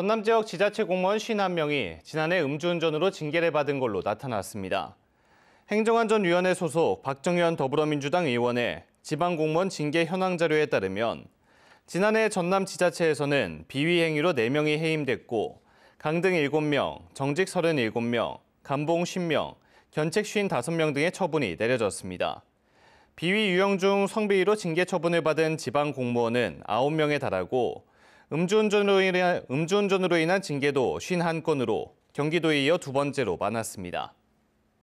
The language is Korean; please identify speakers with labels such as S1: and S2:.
S1: 전남 지역 지자체 공무원 51명이 지난해 음주운전으로 징계를 받은 걸로 나타났습니다. 행정안전위원회 소속 박정현 더불어민주당 의원의 지방공무원 징계 현황 자료에 따르면 지난해 전남 지자체에서는 비위 행위로 4명이 해임됐고 강등 7명, 정직 37명, 감봉 10명, 견책 55명 등의 처분이 내려졌습니다. 비위 유형 중 성비위로 징계 처분을 받은 지방 공무원은 9명에 달하고 음주운전으로 인한, 음주운전으로 인한 징계도 51건으로 경기도에 이어 두 번째로 많았습니다.